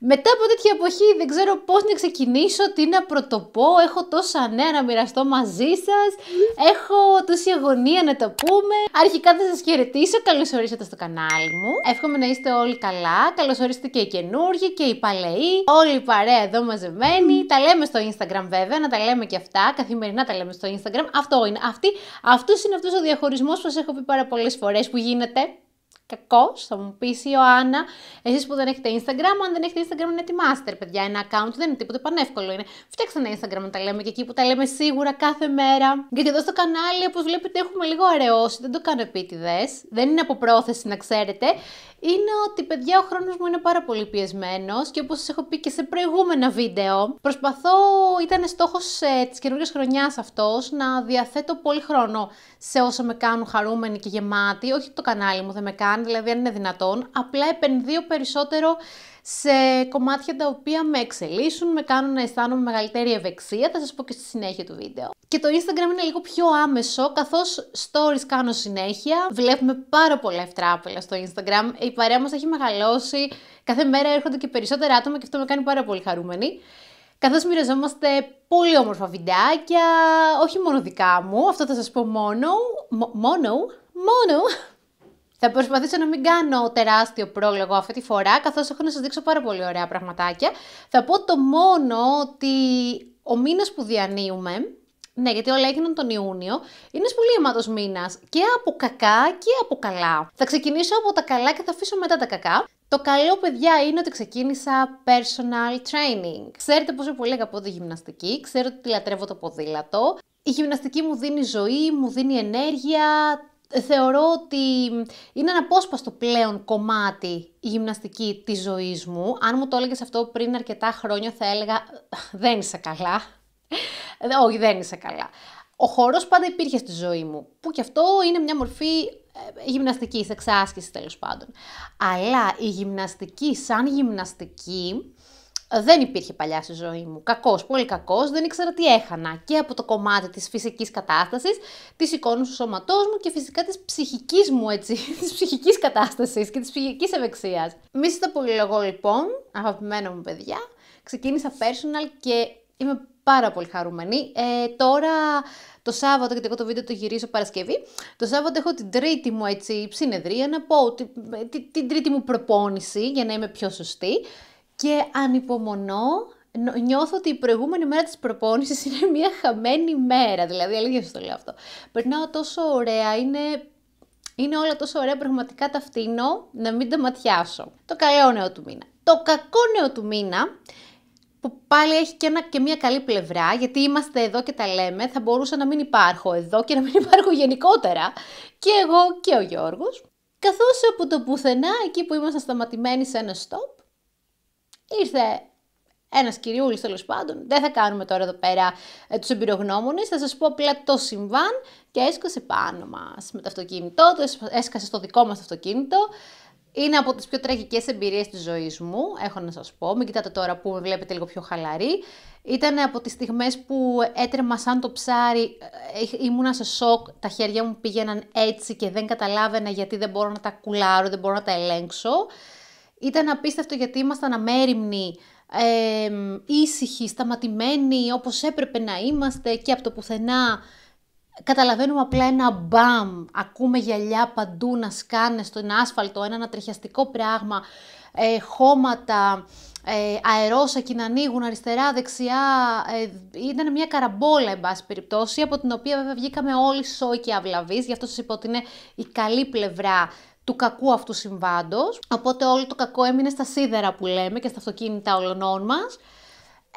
Μετά από τέτοια εποχή δεν ξέρω πώς να ξεκινήσω, τι να πρωτοπώ, έχω τόσα νέα να μοιραστώ μαζί σας, έχω τόση αγωνία να το πούμε. Αρχικά θα σας χαιρετήσω, καλώς ορίσατε στο κανάλι μου. Εύχομαι να είστε όλοι καλά, καλώς ορίσατε και οι καινούργοι και οι παλαιοί, όλοι η παρέα εδώ μαζεμένοι. Τα λέμε στο Instagram βέβαια, να τα λέμε και αυτά, καθημερινά τα λέμε στο Instagram. Αυτό είναι, αυτή, αυτός είναι αυτός ο διαχωρισμός που σας έχω πει πάρα πολλές φορές που γίνεται. Κακό, θα μου πεις πεις Ιωάννα, εσείς που δεν έχετε Instagram, αν δεν έχετε Instagram να ετοιμάστε, παιδιά, ένα account δεν είναι τίποτα πανεύκολο, είναι φτιάξτε ένα Instagram να τα λέμε και εκεί που τα λέμε σίγουρα κάθε μέρα. Γιατί εδώ στο κανάλι, όπως βλέπετε, έχουμε λίγο αραιώσει, δεν το κάνω επιτηδε. δεν είναι από πρόθεση να ξέρετε, είναι ότι παιδιά ο χρόνος μου είναι πάρα πολύ πιεσμένος και όπως σας έχω πει και σε προηγούμενα βίντεο, προσπαθώ, ήταν στόχος ε, της καινούργιας χρονιάς αυτός, να διαθέτω πολύ χρόνο σε όσα με κάνουν χαρούμενοι και γεμάτοι, όχι το κανάλι μου δεν με κάνει, δηλαδή αν είναι δυνατόν, απλά επενδύω περισσότερο σε κομμάτια τα οποία με εξελίσσουν, με κάνουν να αισθάνομαι μεγαλύτερη ευεξία, θα σας πω και στη συνέχεια του βίντεο. Και το Instagram είναι λίγο πιο άμεσο, καθώς stories κάνω συνέχεια, βλέπουμε πάρα πολλά ευτράπελα στο Instagram, η παρέα μας έχει μεγαλώσει, κάθε μέρα έρχονται και περισσότερα άτομα και αυτό με κάνει πάρα πολύ χαρούμενη. Καθώς μοιραζόμαστε πολύ όμορφα βιντεάκια, όχι μόνο δικά μου, αυτό θα σας πω μόνο, μόνο, μόνο, θα προσπαθήσω να μην κάνω τεράστιο πρόλογο αυτή τη φορά, καθώς έχω να σας δείξω πάρα πολύ ωραία πραγματάκια. Θα πω το μόνο ότι ο μήνας που διανύουμε, ναι, γιατί όλα έγιναν τον Ιούνιο. Είναι πολύ γεμάτο μήνας και από κακά και από καλά. Θα ξεκινήσω από τα καλά και θα αφήσω μετά τα κακά. Το καλό, παιδιά, είναι ότι ξεκίνησα personal training. Ξέρετε πόσο πολύ αγαπώ τη γυμναστική, ξέρω ότι λατρεύω το ποδήλατο. Η γυμναστική μου δίνει ζωή, μου δίνει ενέργεια, θεωρώ ότι είναι ένα απόσπαστο πλέον κομμάτι η γυμναστική της ζωής μου. Αν μου το έλεγες αυτό πριν αρκετά χρόνια θα έλεγα δεν είσαι καλά. Όχι, δεν είσαι καλά. Ο χορός πάντα υπήρχε στη ζωή μου, που και αυτό είναι μια μορφή ε, γυμναστικής, εξάσκησης τέλος πάντων. Αλλά η γυμναστική σαν γυμναστική δεν υπήρχε παλιά στη ζωή μου. Κακός, πολύ κακός, δεν ήξερα τι έχανα και από το κομμάτι της φυσικής κατάστασης, της εικόνας του σώματός μου και φυσικά της ψυχικής μου έτσι, της ψυχικής κατάστασης και της ψυχικής ευεξίας. Μίσητα τα πολυλογώ λοιπόν, αγαπημένα μου παιδιά. Ξεκίνησα personal και είμαι πάρα πολύ χαρούμενη. Ε, τώρα το Σάββατο, γιατί εγώ το βίντεο το γυρίζω Παρασκευή, το Σάββατο έχω την τρίτη μου έτσι, συνεδρία, να πω ε, την, την τρίτη μου προπόνηση για να είμαι πιο σωστή και ανυπομονώ. Νιώθω ότι η προηγούμενη μέρα της προπόνησης είναι μια χαμένη μέρα, δηλαδή αλήθεια στο το λέω αυτό. Περνάω τόσο ωραία, είναι είναι όλα τόσο ωραία, πραγματικά τα φτύνω να μην τα ματιάσω. Το καλό νέο του μήνα. Το κακό νέο του μήνα, που πάλι έχει και, ένα, και μια καλή πλευρά, γιατί είμαστε εδώ και τα λέμε, θα μπορούσα να μην υπάρχω εδώ και να μην υπάρχω γενικότερα, και εγώ και ο Γιώργος. Καθώς από το πουθενά, εκεί που ήμασταν σταματημένοι σε ένα stop, Ήρθε ένας κυριούλης τέλος πάντων. Δεν θα κάνουμε τώρα εδώ πέρα ε, τους εμπειρογνώμονες. Θα σας πω απλά το συμβάν και έσκασε πάνω μας με το αυτοκίνητό του. Έσκασε στο δικό μας αυτοκίνητο. Είναι από τις πιο τραγικές εμπειρίες της ζωής μου, έχω να σας πω. Μην κοιτάτε τώρα που με βλέπετε λίγο πιο χαλαρή. Ήταν από τις στιγμές που έτρεμα σαν το ψάρι, ε, ε, ήμουνα σε σοκ, τα χέρια μου πήγαιναν έτσι και δεν καταλάβαινα γιατί δεν μπορώ να τα κουλάρω, δεν μπορώ να τα ελέγξω. Ήταν απίστευτο γιατί ήμασταν αμέριμνοι, ε, ήσυχοι, σταματημένοι όπως έπρεπε να είμαστε και από το πουθενά καταλαβαίνουμε απλά ένα μπαμ, ακούμε γυαλιά παντού να σκάνε στον άσφαλτο, ένα ανατριχιαστικό πράγμα, ε, χώματα, ε, να ανοίγουν αριστερά, δεξιά, ε, ήταν μια καραμπόλα εν πάση περιπτώσει, από την οποία βέβαια βγήκαμε όλοι σόι και αυλαβείς, γι' αυτό σας είπα ότι είναι η καλή πλευρά του κακού αυτού συμβάντος. Οπότε όλο το κακό έμεινε στα σίδερα που λέμε και στα αυτοκίνητα ολονών μας.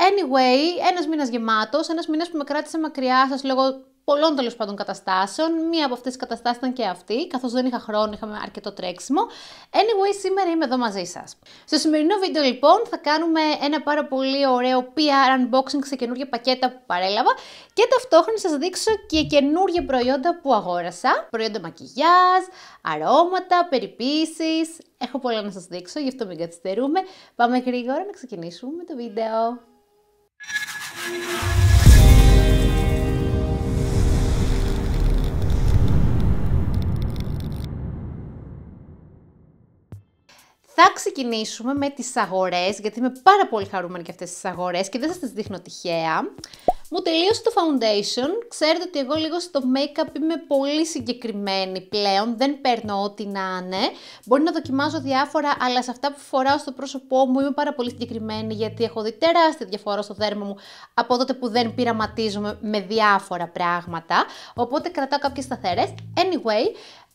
Anyway, ένας μήνας γεμάτος, ένας μήνας που με κράτησε μακριά, σας λέγω πολλών τέλος πάντων καταστάσεων. Μία από αυτές τις καταστάσεις ήταν και αυτή, καθώς δεν είχα χρόνο, είχαμε αρκετό τρέξιμο. Anyway, σήμερα είμαι εδώ μαζί σας. Στο σημερινό βίντεο, λοιπόν, θα κάνουμε ένα πάρα πολύ ωραίο PR unboxing σε καινούργια πακέτα που παρέλαβα και ταυτόχρονα σας δείξω και καινούργια προϊόντα που αγόρασα. Προϊόντα μακιγιά, αρώματα, περιποίησης. Έχω πολλά να σας δείξω, γι' αυτό μην καθυστερούμε. Πάμε γρήγορα να ξεκινήσουμε το βίντεο. Θα ξεκινήσουμε με τις αγορές, γιατί είμαι πάρα πολύ χαρούμενη για αυτές τις αγορές και δεν σας τις δείχνω τυχαία. Μου τελείωσε το foundation. Ξέρετε ότι εγώ λίγο στο make-up είμαι πολύ συγκεκριμένη πλέον. Δεν παίρνω ό,τι να είναι. Μπορεί να δοκιμάζω διάφορα, αλλά σε αυτά που φοράω στο πρόσωπό μου είμαι πάρα πολύ συγκεκριμένη, γιατί έχω δει τεράστια διαφορά στο δέρμα μου από τότε που δεν πειραματίζομαι με διάφορα πράγματα. Οπότε κρατάω κάποιες σταθερές. Anyway,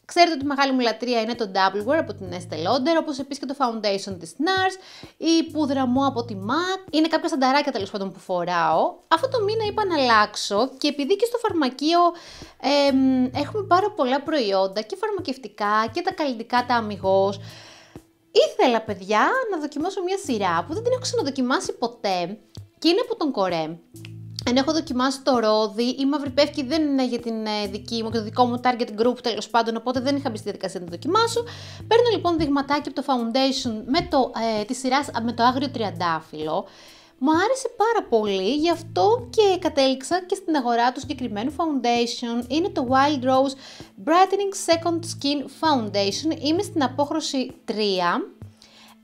Ξέρετε ότι η μεγάλη μου λατρεία είναι το Double Wear από την Estee Lauder, όπως επίσης και το foundation της NARS, η πούδρα μου από τη MAC, είναι κάποια σανταράκια τέλος πάντων που φοράω. Αυτό το μήνα είπα να αλλάξω και επειδή και στο φαρμακείο έχουμε πάρα πολλά προϊόντα και φαρμακευτικά και τα καλλιτικά τα αμυγός, ήθελα παιδιά να δοκιμάσω μια σειρά που δεν την έχω ξαναδοκιμάσει ποτέ και είναι από τον Κορέμ. Ενώ έχω δοκιμάσει το ρόδι, η μαύρη πεύκη δεν είναι για την ε, δική μου και το δικό μου target group τέλος πάντων, οπότε δεν είχα μπει στη διαδικασία να το δοκιμάσω. Παίρνω λοιπόν δειγματάκι από το foundation με το, ε, τη σειράς με το άγριο τριαντάφυλλο. Μου άρεσε πάρα πολύ, γι' αυτό και κατέληξα και στην αγορά του συγκεκριμένου foundation. Είναι το Wild Rose Brightening Second Skin Foundation. Είμαι στην απόχρωση 3.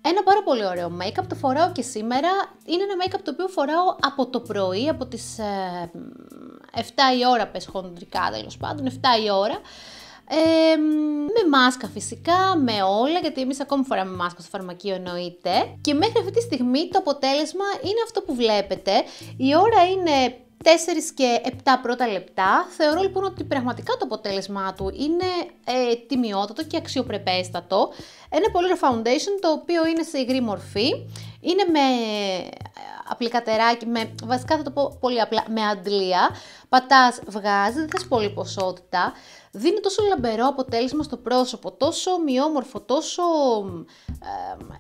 Ένα πάρα πολύ ωραίο make-up, το φοράω και σήμερα. Είναι ένα make-up το οποίο φοράω από το πρωί, από τις ε, 7 η ώρα πες χοντρικά τέλος πάντων, 7 η ώρα. Ε, με μάσκα φυσικά, με όλα, γιατί εμείς ακόμη φοράμε μάσκα στο φαρμακείο εννοείται. Και μέχρι αυτή τη στιγμή το αποτέλεσμα είναι αυτό που βλέπετε. Η ώρα είναι 4 και 7 πρώτα λεπτά. Θεωρώ λοιπόν ότι πραγματικά το αποτέλεσμά του είναι ε, τιμιότατο και αξιοπρεπέστατο. Ένα πολύ foundation το οποίο είναι σε υγρή μορφή. Είναι με απλικατεράκι με, βασικά θα το πω πολύ απλά, με αντλία. Πατάς, βγάζεις, δεν θες πολύ ποσότητα. Δίνει τόσο λαμπερό αποτέλεσμα στο πρόσωπο, τόσο ομοιόμορφο, τόσο...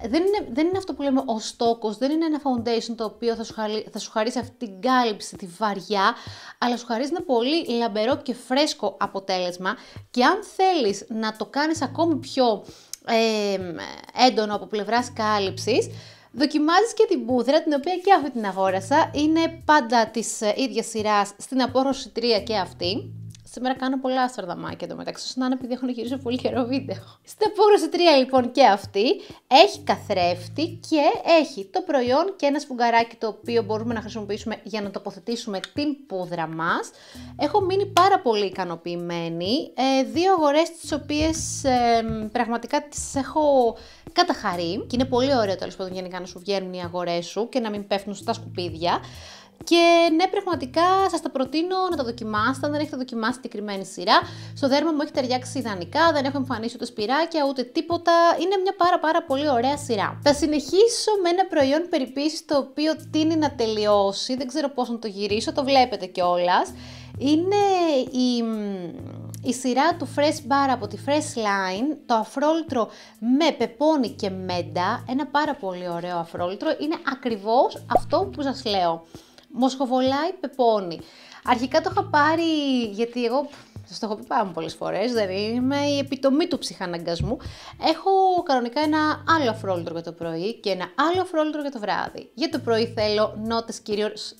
Ε, δεν, είναι, δεν είναι αυτό που λέμε ο στόκος, δεν είναι ένα foundation το οποίο θα σου, θα σου χαρίσει αυτή την κάλυψη, τη βαριά, αλλά σου χαρίζει ένα πολύ λαμπερό και φρέσκο αποτέλεσμα και αν θέλεις να το κάνεις ακόμη πιο ε, έντονο από πλευράς κάλυψης, Δοκιμάζεις και την πούδρα, την οποία και αυτή την αγόρασα. Είναι πάντα της ε, ίδιας σειράς στην απόρροση 3 και αυτή. Σήμερα κάνω πολλά Αστραδαμάκια εδώ μεταξύ, Σαν να είναι επειδή να γυρίσω πολύ καιρό βίντεο. Στην απόγνωση 3 λοιπόν και αυτή έχει καθρέφτη και έχει το προϊόν και ένα σφουγγαράκι το οποίο μπορούμε να χρησιμοποιήσουμε για να τοποθετήσουμε την πούδρα μας. Έχω μείνει πάρα πολύ ικανοποιημένη. Ε, δύο αγορές τις οποίες πραγματικά τις έχω καταχαρεί. Και είναι πολύ ωραίο τέλος πάντων γενικά να σου βγαίνουν οι αγορές σου και να μην πέφτουν στα σκουπίδια. Και ναι, πραγματικά σας τα προτείνω να το δοκιμάσετε. Αν δεν έχετε δοκιμάσει την σειρά, στο δέρμα μου έχει ταιριάξει ιδανικά, δεν έχω εμφανίσει ούτε σπυράκια ούτε τίποτα. Είναι μια πάρα πάρα πολύ ωραία σειρά. Θα συνεχίσω με ένα προϊόν περιποίησης το οποίο τίνει να τελειώσει. Δεν ξέρω πώς να το γυρίσω, το βλέπετε κιόλας. Είναι η η σειρά του Fresh Bar από τη Fresh Line, το αφρόλτρο με πεπόνι και μέντα, ένα πάρα πολύ ωραίο αφρόλτρο, είναι ακριβώς αυτό που σας λέω. Μοσχοβολάει, πεπόνι. Αρχικά το είχα πάρει γιατί εγώ Σα το έχω πει πάρα πολλές φορές. Δεν δηλαδή είμαι η επιτομή του ψυχαναγκασμού. Έχω κανονικά ένα άλλο αφρόλουτρο για το πρωί και ένα άλλο αφρόλουτρο για το βράδυ. Για το πρωί θέλω νότες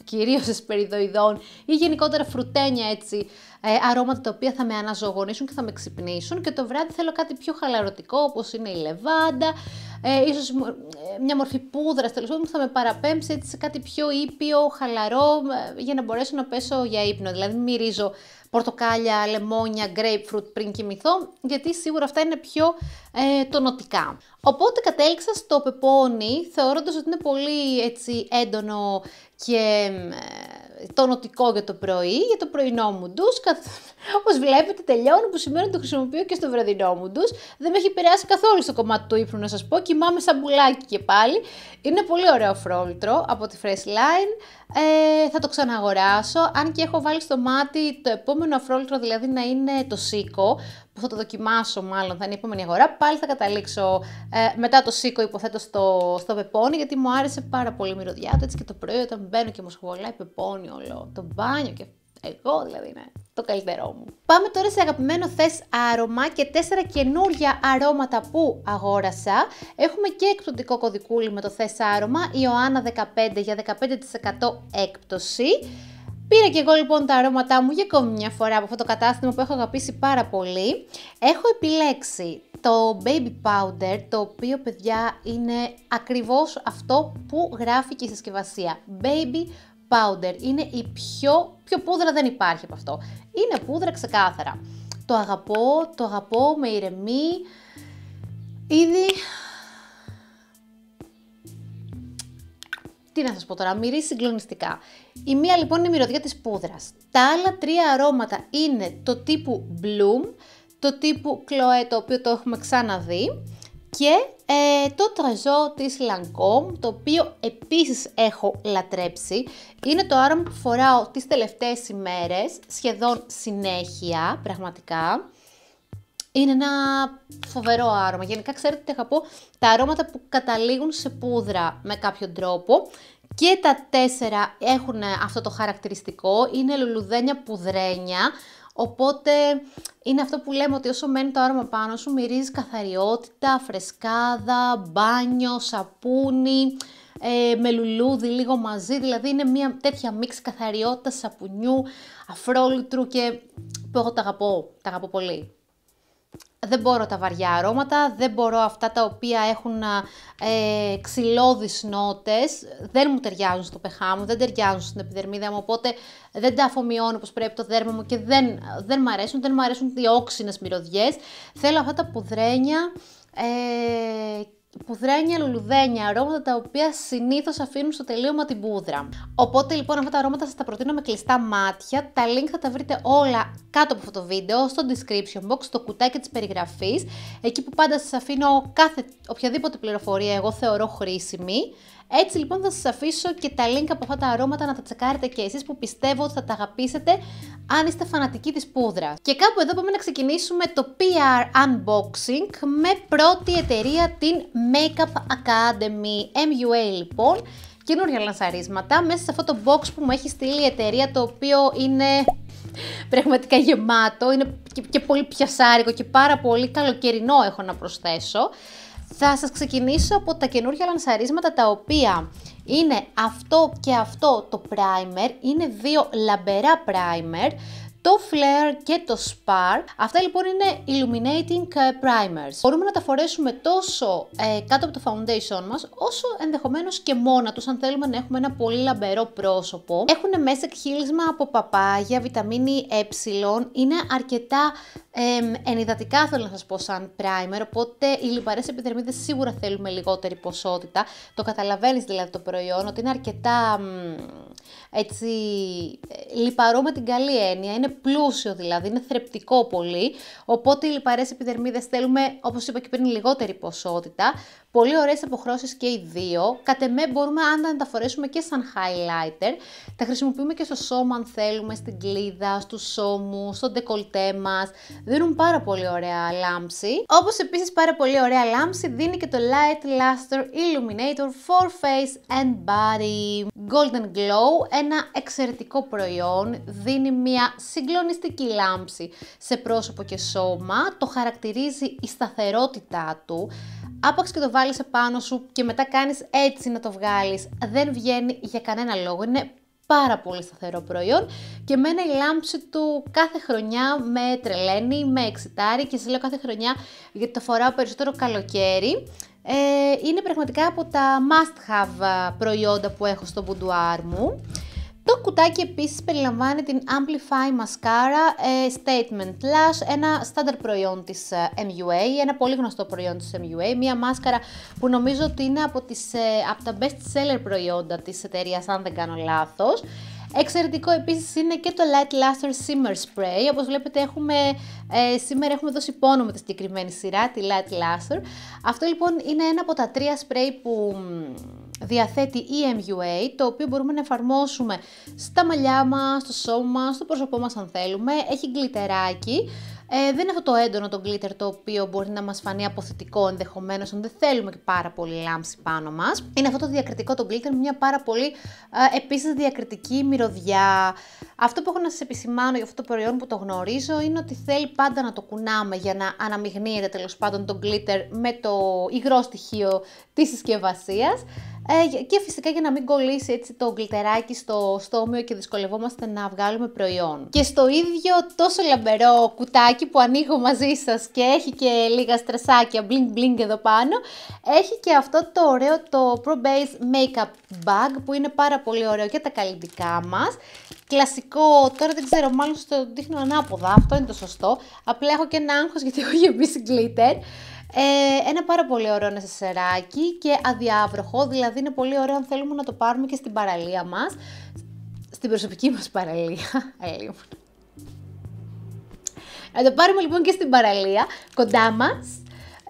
κυρίω εσπεριδοειδών ή γενικότερα φρουτένια έτσι, ε, αρώματα τα οποία θα με αναζωογονήσουν και θα με ξυπνήσουν. Και το βράδυ θέλω κάτι πιο χαλαρωτικό όπως είναι η λεβάντα, ε, ίσως ε, μια μορφή πούδρας τέλος πάντων που θα με παραπέμψει έτσι, σε κάτι πιο ήπιο, χαλαρό ε, για να μπορέσω να πέσω για ύπνο. Δηλαδή μυρίζω πορτοκάλια, λεμόνια, grapefruit πριν κοιμηθώ, γιατί σίγουρα αυτά είναι πιο ε, τονωτικά. Οπότε κατέληξα στο πεπόνι, θεωρώντας ότι είναι πολύ έτσι έντονο και ε, το νοτικό για το πρωί, για το πρωινό μου ντους, καθ... όπως βλέπετε τελειώνω που σημαίνει ότι το χρησιμοποιώ και στο βραδινό μου ντους. Δεν με έχει επηρεάσει καθόλου στο κομμάτι του ύπνου να σας πω, κοιμάμαι σαν μπουλάκι και πάλι. Είναι πολύ ωραίο φρόλτρο από τη Fresh Line, ε, θα το ξαναγοράσω, αν και έχω βάλει στο μάτι το επόμενο αφρόλτρο δηλαδή να είναι το σίκο, που θα το δοκιμάσω μάλλον, θα είναι η επόμενη αγορά, πάλι θα καταλήξω ε, μετά το σίκο υποθέτω στο, στο πεπόνι, γιατί μου άρεσε πάρα πολύ η μυρωδιά του, έτσι και το πρωί όταν μπαίνω και μου σχολάει πεπόνι όλο, το μπάνιο και εγώ δηλαδή είναι το καλύτερό μου. Πάμε τώρα σε αγαπημένο θες άρωμα και τέσσερα καινούργια αρώματα που αγόρασα. Έχουμε και εκπτωτικό κωδικούλι με το θες άρωμα, Ιωάννα 15 για 15% έκπτωση. Πήρα και εγώ λοιπόν τα αρώματά μου για ακόμη μια φορά από αυτό το κατάστημα που έχω αγαπήσει πάρα πολύ. Έχω επιλέξει το baby powder, το οποίο παιδιά είναι ακριβώς αυτό που γράφει και η συσκευασία. Baby powder είναι η πιο, πιο πούδρα δεν υπάρχει από αυτό. Είναι πούδρα ξεκάθαρα. Το αγαπώ, το αγαπώ, με ηρεμή. Ήδη τι να σας πω τώρα, μυρίζει συγκλονιστικά. Η μία λοιπόν είναι η μυρωδιά της πούδρας. Τα άλλα τρία αρώματα είναι το τύπου Bloom, το τύπου Chloe το οποίο το έχουμε ξαναδεί και ε, το τραζό της Lancome το οποίο επίσης έχω λατρέψει. Είναι το άρωμα που φοράω τις τελευταίες ημέρες, σχεδόν συνέχεια πραγματικά είναι ένα φοβερό άρωμα. Γενικά ξέρετε τι θα τα αρώματα που καταλήγουν σε πούδρα με κάποιο τρόπο και τα τέσσερα έχουν αυτό το χαρακτηριστικό, είναι λουλουδένια πουδρένια, οπότε είναι αυτό που λέμε ότι όσο μένει το άρωμα πάνω σου μυρίζει καθαριότητα, φρεσκάδα, μπάνιο, σαπούνι, ε, με λουλούδι λίγο μαζί, δηλαδή είναι μια τέτοια μίξη καθαριότητας σαπουνιού, αφρόλουτρου και που εγώ τα αγαπώ, τα αγαπώ πολύ δεν μπορώ τα βαριά αρώματα, δεν μπορώ αυτά τα οποία έχουν ε, ξυλώδεις νότες, δεν μου ταιριάζουν στο πεχά μου, δεν ταιριάζουν στην επιδερμίδα μου, οπότε δεν τα αφομοιώνω όπως πρέπει το δέρμα μου και δεν, δεν μ' αρέσουν, δεν μου αρέσουν οι όξινες μυρωδιές. Θέλω αυτά τα πουδρένια ε, πουδρένια, λουλουδένια, αρώματα τα οποία συνήθως αφήνουν στο τελείωμα την πούδρα. Οπότε λοιπόν αυτά τα αρώματα σας τα προτείνω με κλειστά μάτια, τα link θα τα βρείτε όλα κάτω από αυτό το βίντεο, στο description box, στο κουτάκι της περιγραφής, εκεί που πάντα σας αφήνω κάθε, οποιαδήποτε πληροφορία εγώ θεωρώ χρήσιμη. Έτσι λοιπόν θα σας αφήσω και τα link από αυτά τα αρώματα να τα τσεκάρετε και εσείς που πιστεύω ότι θα τα αγαπήσετε αν είστε φανατικοί της πούδρας. Και κάπου εδώ πάμε να ξεκινήσουμε το PR Unboxing με πρώτη εταιρεία την Makeup Academy, MUA λοιπόν, καινούργια λανσαρίσματα μέσα σε αυτό το box που μου έχει στείλει η εταιρεία το οποίο είναι πραγματικά γεμάτο, είναι και, και πολύ πιασάρικο και πάρα πολύ καλοκαιρινό έχω να προσθέσω. Θα σας ξεκινήσω από τα καινούργια λανσαρίσματα τα οποία είναι αυτό και αυτό το primer, είναι δύο λαμπερά primer, το Flare και το spark. Αυτά λοιπόν είναι Illuminating ε, Primers. Μπορούμε να τα φορέσουμε τόσο ε, κάτω από το foundation μας, όσο ενδεχομένως και μόνα τους, αν θέλουμε να έχουμε ένα πολύ λαμπερό πρόσωπο. Έχουν μέσα εκχύλισμα από παπάγια, βιταμίνη ε, είναι αρκετά ε, ενυδατικά θέλω να σας πω σαν primer, οπότε οι λιπαρές επιδερμίδες σίγουρα θέλουμε λιγότερη ποσότητα. Το καταλαβαίνεις δηλαδή το προϊόν ότι είναι αρκετά έτσι ε, λιπαρό με την καλή έννοια, είναι πλούσιο δηλαδή, είναι θρεπτικό πολύ. Οπότε οι λιπαρές επιδερμίδες θέλουμε όπως είπα και πριν λιγότερη ποσότητα, Πολύ ωραίες αποχρώσεις και οι δύο. Κατ' εμέ μπορούμε αν να τα φορέσουμε και σαν highlighter. Τα χρησιμοποιούμε και στο σώμα αν θέλουμε, στην κλίδα, στους ώμους, στο ντεκολτέ μας. Δίνουν πάρα πολύ ωραία λάμψη. Όπως επίσης πάρα πολύ ωραία λάμψη δίνει και το Light Luster Illuminator for Face and Body. Golden Glow, ένα εξαιρετικό προϊόν, δίνει μια συγκλονιστική λάμψη σε πρόσωπο και σώμα, το χαρακτηρίζει η σταθερότητά του, Άπαξ και το βάλεις επάνω σου και μετά κάνεις έτσι να το βγάλεις. Δεν βγαίνει για κανένα λόγο. Είναι πάρα πολύ σταθερό προϊόν και μένα η λάμψη του κάθε χρονιά με τρελαίνει, με εξητάρει και σε λέω κάθε χρονιά γιατί το φοράω περισσότερο καλοκαίρι. Ε, είναι πραγματικά από τα must have προϊόντα που έχω στο μπουντουάρ μου. Το κουτάκι επίσης περιλαμβάνει την Amplify Mascara ε, Statement Lash, ένα στάνταρ προϊόν της ε, MUA, ένα πολύ γνωστό προϊόν της MUA, μια μάσκαρα που νομίζω ότι είναι από, τις, ε, από τα best seller προϊόντα της εταιρείας, αν δεν κάνω λάθος. Εξαιρετικό επίσης είναι και το Light Luster Simmer Spray, όπως βλέπετε έχουμε, σήμερα έχουμε δώσει πόνο με τη συγκεκριμένη σειρά, τη Light Luster. Αυτό λοιπόν είναι ένα από τα τρία spray που διαθέτει EMUA, το οποίο μπορούμε να εφαρμόσουμε στα μαλλιά μας, στο σώμα μας, στο πρόσωπό μας αν θέλουμε. Έχει γκλιτεράκι, ε, δεν είναι αυτό το έντονο το γκλίτερ το οποίο μπορεί να μας φανεί αποθετικό ενδεχομένως αν δεν θέλουμε και πάρα πολύ λάμψη πάνω μας. Είναι αυτό το διακριτικό το glitter, μια πάρα πολύ ε, επίσης διακριτική μυρωδιά. Αυτό που έχω να σας επισημάνω για αυτό το προϊόν που το γνωρίζω είναι ότι θέλει πάντα να το κουνάμε για να αναμειγνύεται τέλος πάντων το γκλίτερ με το υγρό στοιχείο της συσκευασίας. Ε, και φυσικά για να μην κολλήσει έτσι το γκλιτεράκι στο στόμιο και δυσκολευόμαστε να βγάλουμε προϊόν. Και στο ίδιο τόσο λαμπερό κουτάκι που ανοίγω μαζί σας και έχει και λίγα στρεσάκια bling bling εδώ πάνω, έχει και αυτό το ωραίο το Pro Base Makeup Bag που είναι πάρα πολύ ωραίο για τα καλλιτικά μας. Κλασικό, τώρα δεν ξέρω, μάλλον στο δείχνω ανάποδα, αυτό είναι το σωστό. Απλά έχω και ένα άγχος γιατί έχω γεμίσει glitter. Ε, ένα πάρα πολύ ωραίο σεράκι και αδιάβροχο, δηλαδή είναι πολύ ωραίο αν θέλουμε να το πάρουμε και στην παραλία μας, στην προσωπική μας παραλία, έλεγα. Ε, να το πάρουμε λοιπόν και στην παραλία, κοντά μας,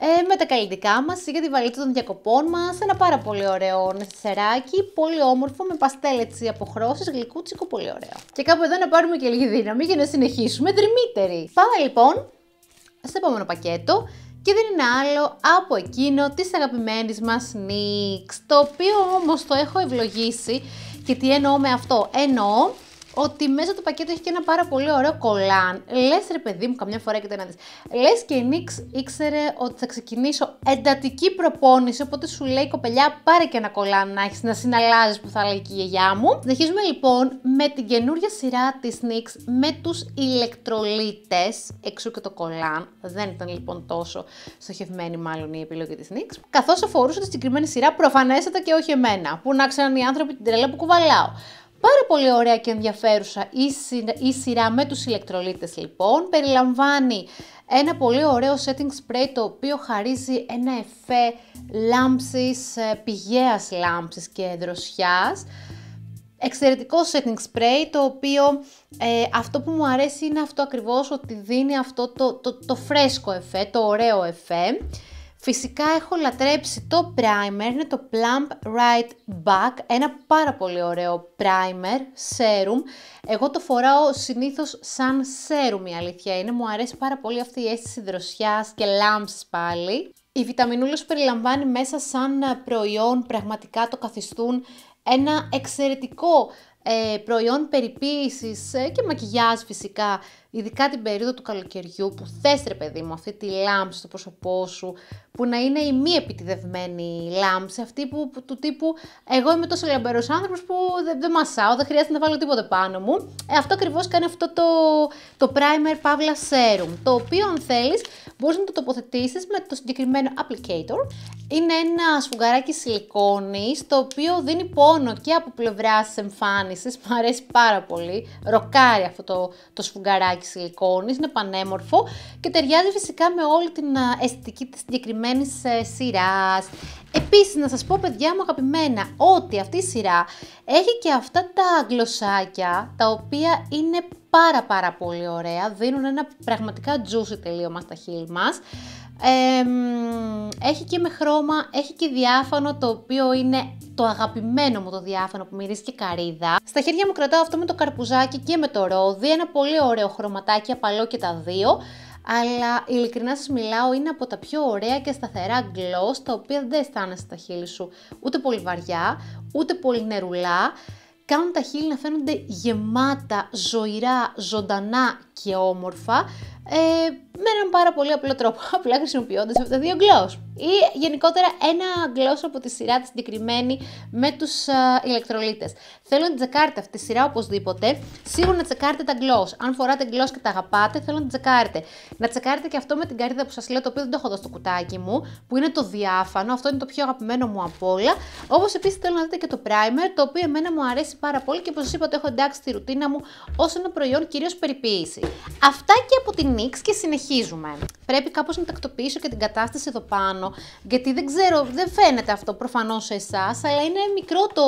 ε, με τα καλλιτικά μας, για τη βαλίτσα των διακοπών μας, ένα πάρα πολύ ωραίο νεσσεράκι, πολύ όμορφο, με παστέλ έτσι χρώσεις, γλυκούτσικο, πολύ ωραίο. Και κάπου εδώ να πάρουμε και λίγη δύναμη για να συνεχίσουμε τριμήτερη. Πάμε λοιπόν στο επόμενο πακέτο, και δεν είναι άλλο από εκείνο της αγαπημένης μας Νίξ, το οποίο όμως το έχω ευλογήσει και τι εννοώ με αυτό, εννοώ ότι μέσα το πακέτο έχει και ένα πάρα πολύ ωραίο κολάν. Λες ρε παιδί μου, καμιά φορά και να δεις. Λες και η Νίξ ήξερε ότι θα ξεκινήσω εντατική προπόνηση. Οπότε σου λέει κοπελιά, πάρε και ένα κολάν να έχεις να συναλλάζεις που θα λέει και η γιαγιά μου. Συνεχίζουμε λοιπόν με την καινούργια σειρά της Νίξ με τους ηλεκτρολίτες. Εξού και το κολάν. Δεν ήταν λοιπόν τόσο στοχευμένη, μάλλον η επιλογή της Νίξ. Καθώς αφορούσε τη συγκεκριμένη σειρά, προφανέστατα και όχι εμένα. Που να ξέραν οι άνθρωποι την τρέλα που κουβαλάω. Πάρα πολύ ωραία και ενδιαφέρουσα η σειρά με τους ηλεκτρολίτες λοιπόν. Περιλαμβάνει ένα πολύ ωραίο setting spray το οποίο χαρίζει ένα εφέ λάμψης, ε, πηγαίας λάμψης και δροσιάς. Εξαιρετικό setting spray το οποίο ε, αυτό που μου αρέσει είναι αυτό ακριβώς ότι δίνει αυτό το, το, το φρέσκο εφέ, το ωραίο εφέ. Φυσικά έχω λατρέψει το primer, είναι το Plump Right Back, ένα πάρα πολύ ωραίο primer, serum. Εγώ το φοράω συνήθως σαν serum η αλήθεια είναι, μου αρέσει πάρα πολύ αυτή η αίσθηση δροσιάς και λάμψης πάλι. Οι βιταμινούλες περιλαμβάνει μέσα σαν προϊόν πραγματικά το καθιστούν ένα εξαιρετικό ε, προϊόν περιποίησης ε, και μακιγιάζ φυσικά ειδικά την περίοδο του καλοκαιριού που θες ρε παιδί μου αυτή τη λάμψη στο πρόσωπό σου, που να είναι η μη επιτιδευμένη λάμψη, αυτή που, του τύπου εγώ είμαι τόσο λαμπερός άνθρωπος που δεν, δεν μασάω, δεν χρειάζεται να βάλω τίποτε πάνω μου. Ε, αυτό ακριβώς κάνει αυτό το, το primer Pavla Serum, το οποίο αν θέλεις μπορείς να το τοποθετήσεις με το συγκεκριμένο applicator. Είναι ένα σφουγγαράκι σιλικόνης, το οποίο δίνει πόνο και από πλευράς εμφάνισης. μου αρέσει πάρα πολύ, ροκάρει αυτό το, το σφουγγαράκι είναι πανέμορφο και ταιριάζει φυσικά με όλη την αισθητική της συγκεκριμένη ε, σειράς. Επίσης να σας πω παιδιά μου αγαπημένα ότι αυτή η σειρά έχει και αυτά τα γλωσσάκια τα οποία είναι πάρα πάρα πολύ ωραία, δίνουν ένα πραγματικά juicy τελείωμα στα χείλη μας έχει και με χρώμα, έχει και διάφανο το οποίο είναι το αγαπημένο μου το διάφανο που μυρίζει και καρύδα. Στα χέρια μου κρατάω αυτό με το καρπουζάκι και με το ρόδι, ένα πολύ ωραίο χρωματάκι απαλό και τα δύο. Αλλά ειλικρινά σας μιλάω είναι από τα πιο ωραία και σταθερά gloss τα οποία δεν αισθάνεσαι στα χείλη σου ούτε πολύ βαριά, ούτε πολύ νερουλά κάνουν τα χείλη να φαίνονται γεμάτα, ζωηρά, ζωντανά και όμορφα ε, με έναν πάρα πολύ απλό τρόπο, απλά χρησιμοποιώντας αυτά τα δύο gloss ή γενικότερα ένα γλώσσο από τη σειρά τη συγκεκριμένη με τους ε, ηλεκτρολίτες. Θέλω να τσεκάρετε αυτή τη σειρά οπωσδήποτε. Σίγουρα να τσεκάρετε τα γλώσ. Αν φοράτε γλώσ και τα αγαπάτε, θέλω να τσεκάρετε. Να τσεκάρετε και αυτό με την καρύδα που σας λέω, το οποίο δεν το έχω δώσει στο κουτάκι μου, που είναι το διάφανο. Αυτό είναι το πιο αγαπημένο μου από όλα. Όπως επίσης θέλω να δείτε και το primer, το οποίο εμένα μου αρέσει πάρα πολύ και όπως σας είπα, το έχω εντάξει στη ρουτίνα μου ως ένα προϊόν κυρίως περιποίηση. Αυτά και από την NYX και συνεχίζουμε. Πρέπει κάπως να τακτοποιήσω και την κατάσταση εδώ πάνω γιατί δεν ξέρω, δεν φαίνεται αυτό προφανώς σε εσάς, αλλά είναι μικρό το,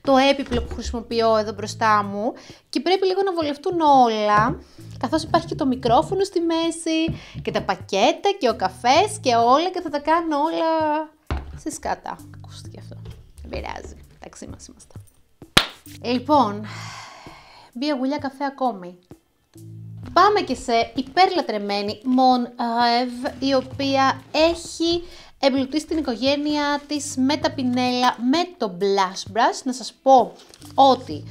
το έπιπλο που χρησιμοποιώ εδώ μπροστά μου και πρέπει λίγο να βολευτούν όλα. Καθώς υπάρχει και το μικρόφωνο στη μέση και τα πακέτα και ο καφές και όλα και θα τα κάνω όλα σε σκάτα. και αυτό. Δεν πειράζει. Εντάξει, μα είμαστε. Λοιπόν, μία γουλιά καφέ ακόμη. Πάμε και σε υπερλατρεμένη Mon Rêve, η οποία έχει εμπλουτίσει την οικογένεια της με τα πινέλα, με το Blush Brush. Να σας πω ότι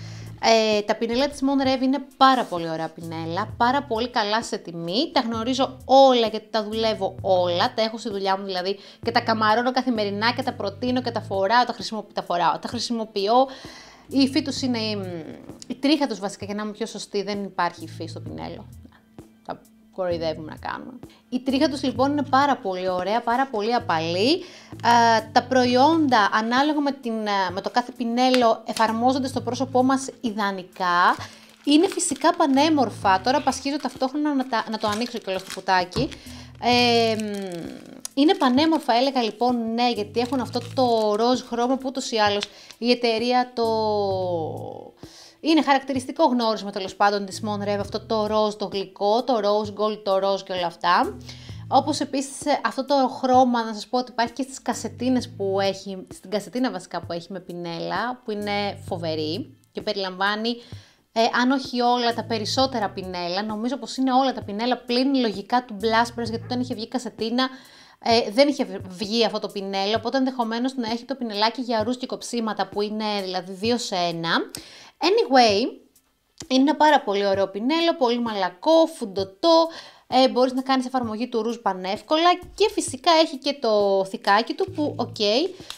ε, τα πινέλα της Mon Rêve είναι πάρα πολύ ωραία πινέλα, πάρα πολύ καλά σε τιμή. Τα γνωρίζω όλα γιατί τα δουλεύω όλα, τα έχω στη δουλειά μου δηλαδή και τα καμαρώνω καθημερινά και τα προτείνω και τα φοράω, τα, τα φοράω, τα χρησιμοποιώ η υφή τους είναι η, η τρίχα τους βασικά, για να είμαι πιο σωστή, δεν υπάρχει υφή στο πινέλο. Τα κοροϊδεύουμε να κάνουμε. Η τρίχα τους λοιπόν είναι πάρα πολύ ωραία, πάρα πολύ απαλή. Ε, τα προϊόντα ανάλογα με, την, ε, με το κάθε πινέλο εφαρμόζονται στο πρόσωπό μας ιδανικά. Είναι φυσικά πανέμορφα. Τώρα πασχίζω ταυτόχρονα να, να το ανοίξω και όλο το κουτάκι. Ε, είναι πανέμορφα, έλεγα λοιπόν, ναι, γιατί έχουν αυτό το ροζ χρώμα που ούτως ή άλλως η εταιρεία το. Είναι χαρακτηριστικό γνώρισμα τέλος πάντων της Monrev αυτό το ροζ, το γλυκό, το ροζ gold, το ροζ και όλα αυτά. Όπως επίσης ε, αυτό το χρώμα, να σας πω ότι υπάρχει και στις κασετίνες που έχει, στην κασετίνα βασικά που έχει με πινέλα, που είναι φοβερή και περιλαμβάνει ε, αν όχι όλα τα περισσότερα πινέλα, νομίζω πως είναι όλα τα πινέλα πλην λογικά του Blast γιατί όταν είχε βγει κασετίνα ε, δεν είχε βγει αυτό το πινέλο, οπότε ενδεχομένως να έχει το πινελάκι για ρούσκι κοψίματα που είναι δηλαδή δύο σε ένα. Anyway, είναι ένα πάρα πολύ ωραίο πινέλο, πολύ μαλακό, φουντωτό, ε, μπορείς να κάνεις εφαρμογή του ρούζ πανεύκολα και φυσικά έχει και το θικάκι του που οκ,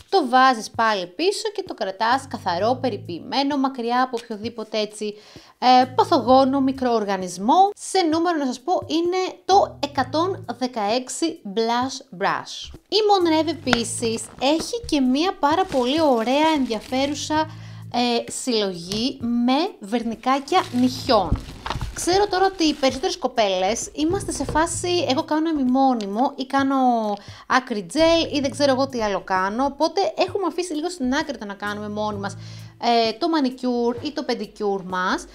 το βάζεις πάλι πίσω και το κρατάς καθαρό, περιποιημένο, μακριά από οποιοδήποτε έτσι ε, παθογόνο μικροοργανισμό. Σε νούμερο να σας πω είναι το 116 Blush Brush. Η Monrev επίσης έχει και μία πάρα πολύ ωραία ενδιαφέρουσα ε, συλλογή με βερνικάκια νυχιών. Ξέρω τώρα ότι οι περισσότερες κοπέλες είμαστε σε φάση εγώ κάνω μημόνιμο ή κάνω άκρη τζέλ ή δεν ξέρω εγώ τι άλλο κάνω, οπότε έχουμε αφήσει λίγο στην άκρη το να κάνουμε μόνοι μας ε, το μανικιούρ ή το πεντικιούρ μας.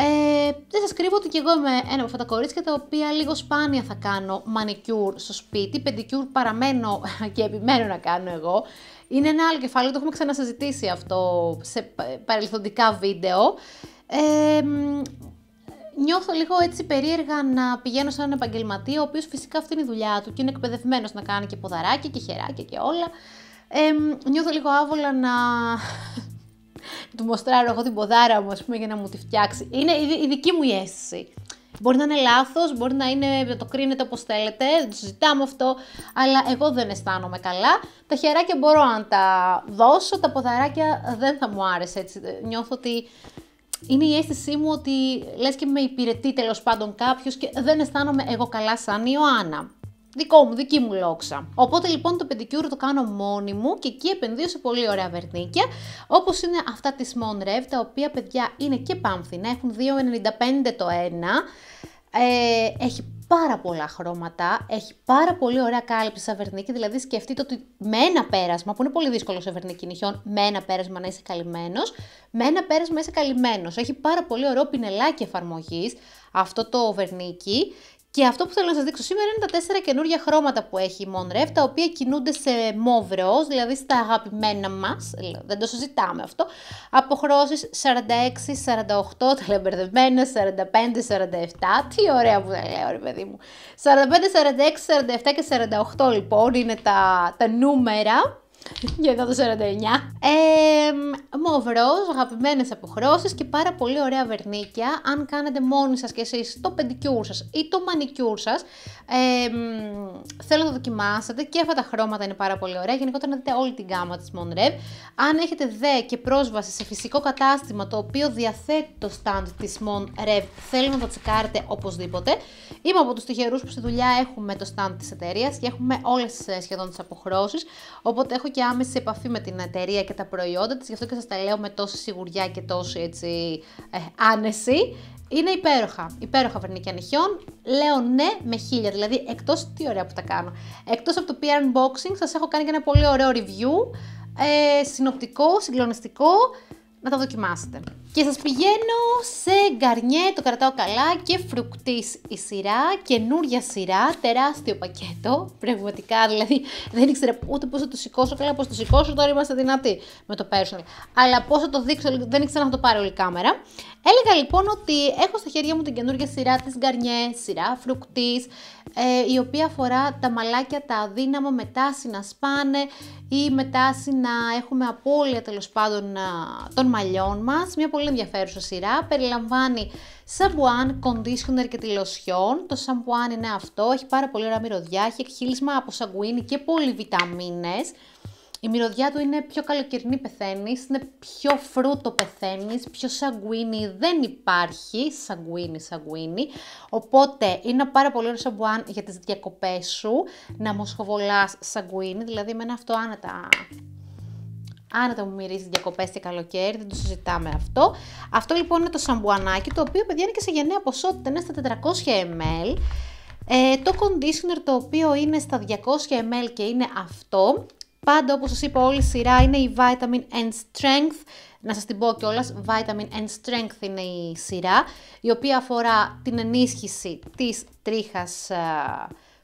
Ε, δεν σας κρύβω ότι και εγώ είμαι ένα από αυτά τα κορίτσια τα οποία λίγο σπάνια θα κάνω μανικιούρ στο σπίτι, πεντικιούρ παραμένω και επιμένω να κάνω εγώ. Είναι ένα άλλο κεφάλαιο, το έχουμε ξανασυζητήσει αυτό σε παρελθοντικά βίντεο. Ε, νιώθω λίγο έτσι περίεργα να πηγαίνω σε έναν επαγγελματία, ο οποίος φυσικά αυτή είναι η δουλειά του και είναι εκπαιδευμένος να κάνει και ποδαράκια και χεράκια και όλα. Ε, νιώθω λίγο άβολα να του μοστράρω εγώ την ποδάρα μου, ας πούμε, για να μου τη φτιάξει. Είναι η δική μου η αίσθηση. Μπορεί να είναι λάθος, μπορεί να είναι, το κρίνετε όπως θέλετε, το αυτό, αλλά εγώ δεν αισθάνομαι καλά. Τα χεράκια μπορώ να τα δώσω, τα ποδαράκια δεν θα μου άρεσε. Έτσι. Νιώθω ότι είναι η αίσθησή μου ότι λες και με υπηρετεί τέλος πάντων κάποιος και δεν αισθάνομαι εγώ καλά σαν Ιωάννα δικό μου, δική μου λόξα. Οπότε λοιπόν το πεντικιούρ το κάνω μόνη μου και εκεί επενδύω σε πολύ ωραία βερνίκια, όπως είναι αυτά της Monrev, τα οποία παιδιά είναι και πάμφινα, έχουν 2,95 το ένα. Ε, έχει πάρα πολλά χρώματα, έχει πάρα πολύ ωραία κάλυψη σαν βερνίκι, δηλαδή σκεφτείτε ότι με ένα πέρασμα, που είναι πολύ δύσκολο σε βερνίκι νυχιών, με ένα πέρασμα να είσαι καλυμμένος, με ένα πέρασμα είσαι καλυμμένος. Έχει πάρα πολύ ωραίο πινελάκι εφαρμογής αυτό το βερνίκι και αυτό που θέλω να σας δείξω σήμερα είναι τα τέσσερα καινούργια χρώματα που έχει η Monrev, τα οποία κινούνται σε μοβρεός, δηλαδή στα αγαπημένα μας, δεν το συζητάμε αυτό, αποχρώσεις 46, 48, τα λέω 45, 47, τι ωραία που τα λέω ρε παιδί μου. 45, 46, 47 και 48 λοιπόν είναι τα, τα νούμερα για εδώ το 49. Ε, μοβρό, αγαπημένες αποχρώσεις και πάρα πολύ ωραία βερνίκια. Αν κάνετε μόνοι σας και εσείς το πεντικιούρ σας ή το μανικιούρ σας. ε, θέλω να το δοκιμάσετε και αυτά τα χρώματα είναι πάρα πολύ ωραία. Γενικότερα να δείτε όλη την γάμα της Monrev. Αν έχετε δε και πρόσβαση σε φυσικό κατάστημα το οποίο διαθέτει το stand της Monrev, θέλω να το τσεκάρετε οπωσδήποτε. Είμαι από τους τυχερούς που στη δουλειά έχουμε το stand της εταιρείας και έχουμε όλες ε, σχεδόν τις αποχρώσεις. οπότε έχω και και άμεση επαφή με την εταιρεία και τα προϊόντα της, γι' αυτό και σας τα λέω με τόση σιγουριά και τόση έτσι ε, άνεση. Είναι υπέροχα, υπέροχα βερνίκια νυχιών. Λέω ναι με χίλια, δηλαδή εκτός τι ωραία που τα κάνω. Εκτός από το PR Unboxing σας έχω κάνει και ένα πολύ ωραίο review, ε, συνοπτικό, συγκλονιστικό, να τα δοκιμάσετε. Και σας πηγαίνω σε γκαρνιέ, το κρατάω καλά και φρουκτής η σειρά, καινούρια σειρά, τεράστιο πακέτο, πραγματικά δηλαδή δεν ήξερα ούτε πώς θα το σηκώσω, καλά πώς το σηκώσω, τώρα είμαστε δυνατοί με το personal, αλλά πώς θα το δείξω, δεν ήξερα να το πάρω όλη η κάμερα. Έλεγα λοιπόν ότι έχω στα χέρια μου την καινούργια σειρά της Γκαρνιέ, σειρά φρουκτής, ε, η οποία αφορά τα μαλάκια τα αδύναμα με τάση να σπάνε ή με τάση να έχουμε απώλεια τέλος πάντων ε, των μαλλιών μας. Μια πολύ ενδιαφέρουσα σειρά, περιλαμβάνει σαμπουάν, κοντίσιονερ και τη Το σαμπουάν είναι αυτό, έχει πάρα πολύ ωραία μυρωδιά, έχει εκχύλισμα από σαγκουίνι και πολυβιταμίνες η μυρωδιά του είναι πιο καλοκαιρινή πεθαίνεις, είναι πιο φρούτο πεθαίνεις, πιο σαγκουίνι δεν υπάρχει, σαγκουίνι, σαγκουίνι. Οπότε είναι πάρα πολύ ωραίο σαμπουάν για τις διακοπές σου, να μου μοσχοβολάς σαγκουίνι, δηλαδή ένα αυτό άνετα άνετα μου μυρίζει διακοπές και καλοκαίρι, δεν το συζητάμε αυτό. Αυτό λοιπόν είναι το σαμπουανάκι, το οποίο παιδιά είναι και σε γενναία ποσότητα, είναι στα 400 ml. Ε, το conditioner το οποίο είναι στα 200 ml και είναι αυτό, Πάντα όπως σας είπα όλη η σειρά είναι η Vitamin and Strength, να σας την πω κιόλας, Vitamin and Strength είναι η σειρά, η οποία αφορά την ενίσχυση της τρίχας ε,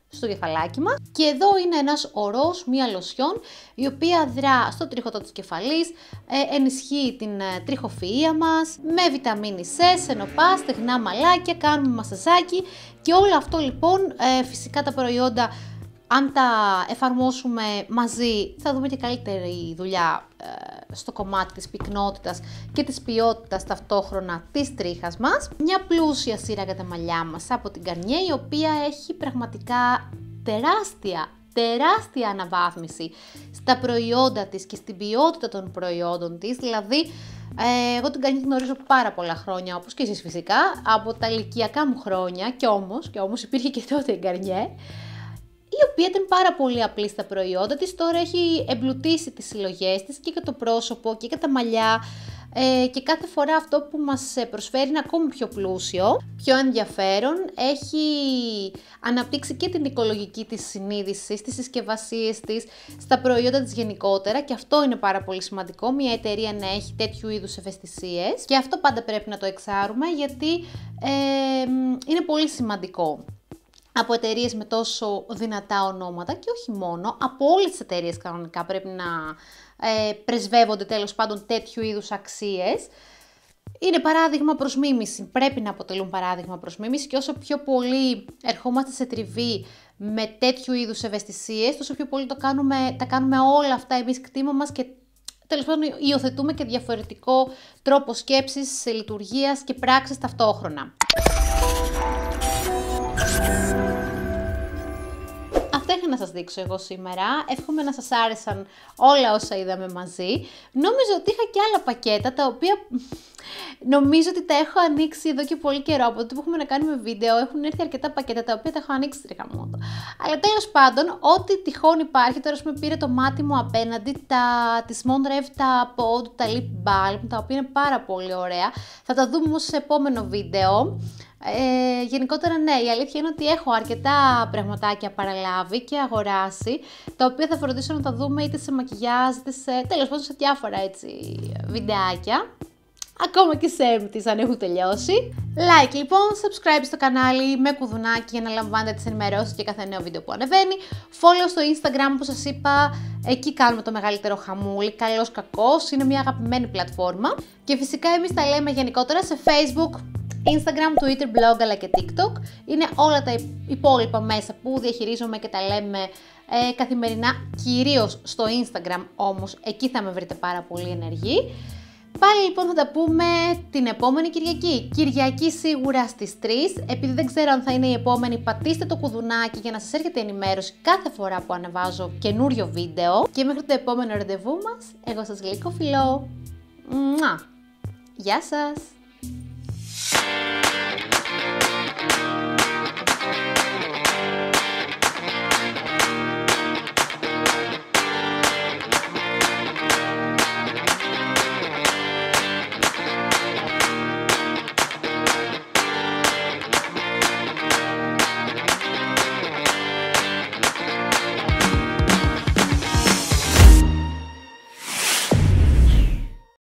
στο κεφαλάκι μας. Και εδώ είναι ένας ορός, μία λοσιόν, η οποία δρά στο τρίχωτο της κεφαλής, ε, ενισχύει την ε, τριχοφυΐα μας, με βιταμίνη C, σενοπά, στεγνά μαλάκια, κάνουμε μασαζάκι και όλο αυτό λοιπόν, ε, φυσικά τα προϊόντα αν τα εφαρμόσουμε μαζί θα δούμε και καλύτερη δουλειά ε, στο κομμάτι της πυκνότητας και της ποιότητας ταυτόχρονα της τρίχας μας. Μια πλούσια σειρά για τα μαλλιά μας από την Καρνιέ η οποία έχει πραγματικά τεράστια τεράστια αναβάθμιση στα προϊόντα της και στην ποιότητα των προϊόντων της, δηλαδή ε, εγώ την Καρνιέ γνωρίζω πάρα πολλά χρόνια, όπως και εσείς φυσικά, από τα ηλικιακά μου χρόνια και όμως, και όμως υπήρχε και τότε η Καρνιέ, η οποία ήταν πάρα πολύ απλή στα προϊόντα της, τώρα έχει εμπλουτίσει τις συλλογές της και για το πρόσωπο και για τα μαλλιά ε, και κάθε φορά αυτό που μας ε, προσφέρει είναι ακόμη πιο πλούσιο, πιο ενδιαφέρον, έχει αναπτύξει και την οικολογική της συνείδησης, στις συσκευασίες της, στα προϊόντα της γενικότερα και αυτό είναι πάρα πολύ σημαντικό, μια εταιρεία να έχει τέτοιου είδους ευαισθησίες και αυτό πάντα πρέπει να το εξάρουμε γιατί ε, είναι πολύ σημαντικό από εταιρείες με τόσο δυνατά ονόματα και όχι μόνο, από όλες τις εταιρείες κανονικά πρέπει να ε, πρεσβεύονται τέλος πάντων τέτοιου είδους αξίες. Είναι παράδειγμα προς μίμηση, πρέπει να αποτελούν παράδειγμα προς μίμηση και όσο πιο πολύ ερχόμαστε σε τριβή με τέτοιου είδους ευαισθησίες, τόσο πιο πολύ το κάνουμε, τα κάνουμε όλα αυτά εμείς κτήμα μας και τέλος πάντων υιοθετούμε και διαφορετικό τρόπο σκέψης, λειτουργίας και πράξης ταυτόχρονα. να σας δείξω εγώ σήμερα. Εύχομαι να σας άρεσαν όλα όσα είδαμε μαζί. Νομίζω ότι είχα και άλλα πακέτα, τα οποία νομίζω ότι τα έχω ανοίξει εδώ και πολύ καιρό. Από τότε που έχουμε να κάνουμε βίντεο, έχουν έρθει αρκετά πακέτα τα οποία τα έχω ανοίξει μόνο. Αλλά τέλος πάντων, ό,τι τυχόν υπάρχει, τώρα πούμε, πήρε το μάτι μου απέναντι τα, τις Mondrev, τα Pod, τα Lip Balm, τα οποία είναι πάρα πολύ ωραία. Θα τα δούμε όμως σε επόμενο βίντεο. Ε, γενικότερα ναι, η αλήθεια είναι ότι έχω αρκετά πραγματάκια παραλάβει και αγοράσει, τα οποία θα φροντίσω να τα δούμε είτε σε μακιγιάζ, είτε σε τέλος πάντων σε διάφορα έτσι βιντεάκια. Ακόμα και σε empties αν έχουν τελειώσει. Like λοιπόν, subscribe στο κανάλι με κουδουνάκι για να λαμβάνετε τις ενημερώσεις και κάθε νέο βίντεο που ανεβαίνει. Follow στο Instagram που σας είπα, εκεί κάνουμε το μεγαλύτερο χαμούλι, καλός κακός, είναι μια αγαπημένη πλατφόρμα. Και φυσικά εμείς τα λέμε γενικότερα σε Facebook, Instagram, Twitter, blog αλλά και TikTok. Είναι όλα τα υπόλοιπα μέσα που διαχειρίζομαι και τα λέμε ε, καθημερινά, κυρίως στο Instagram όμως, εκεί θα με βρείτε πάρα πολύ ενεργή. Πάλι λοιπόν θα τα πούμε την επόμενη Κυριακή. Κυριακή σίγουρα στις 3. Επειδή δεν ξέρω αν θα είναι η επόμενη, πατήστε το κουδουνάκι για να σας έρχεται ενημέρωση κάθε φορά που ανεβάζω καινούριο βίντεο. Και μέχρι το επόμενο ραντεβού μας, εγώ σας γλυκοφιλώ. Μουα! Γεια σας! Thank you.